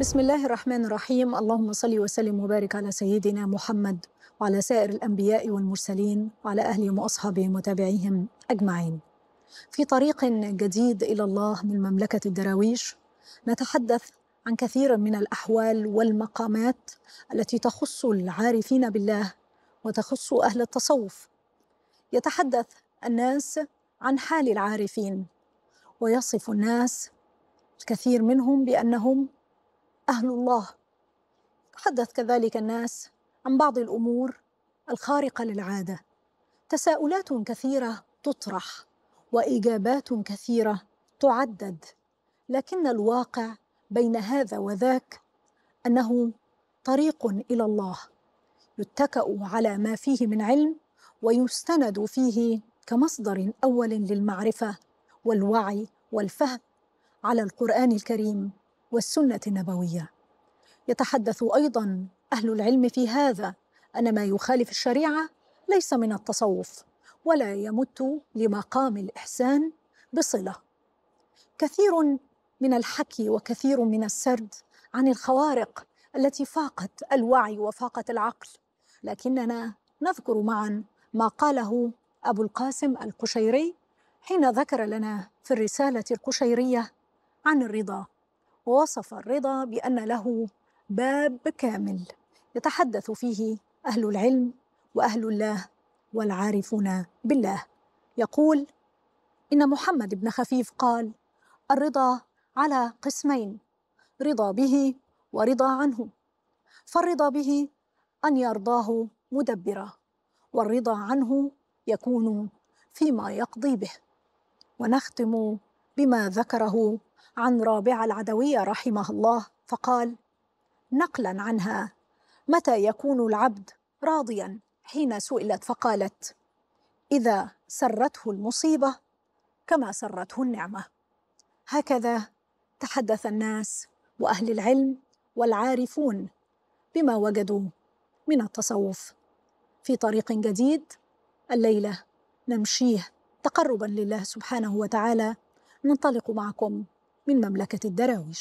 بسم الله الرحمن الرحيم اللهم صل وسلم وبارك على سيدنا محمد وعلى سائر الأنبياء والمرسلين وعلى أهلهم وأصحابهم وتابعيهم أجمعين في طريق جديد إلى الله من مملكة الدراويش نتحدث عن كثير من الأحوال والمقامات التي تخص العارفين بالله وتخص أهل التصوف يتحدث الناس عن حال العارفين ويصف الناس الكثير منهم بأنهم أهل الله تحدث كذلك الناس عن بعض الأمور الخارقة للعادة تساؤلات كثيرة تطرح وإجابات كثيرة تعدد لكن الواقع بين هذا وذاك أنه طريق إلى الله يتكأ على ما فيه من علم ويستند فيه كمصدر أول للمعرفة والوعي والفهم على القرآن الكريم والسنه النبويه يتحدث ايضا اهل العلم في هذا ان ما يخالف الشريعه ليس من التصوف ولا يمت لمقام الاحسان بصله كثير من الحكي وكثير من السرد عن الخوارق التي فاقت الوعي وفاقت العقل لكننا نذكر معا ما قاله ابو القاسم القشيري حين ذكر لنا في الرساله القشيريه عن الرضا ووصف الرضا بأن له باب كامل يتحدث فيه أهل العلم وأهل الله والعارفون بالله يقول إن محمد بن خفيف قال الرضا على قسمين رضا به ورضا عنه فالرضا به أن يرضاه مدبرا والرضا عنه يكون فيما يقضي به ونختم بما ذكره عن رابعة العدوية رحمه الله فقال نقلا عنها متى يكون العبد راضيا حين سئلت فقالت إذا سرته المصيبة كما سرته النعمة هكذا تحدث الناس وأهل العلم والعارفون بما وجدوا من التصوف في طريق جديد الليله نمشيه تقربا لله سبحانه وتعالى ننطلق معكم من مملكة الدراويش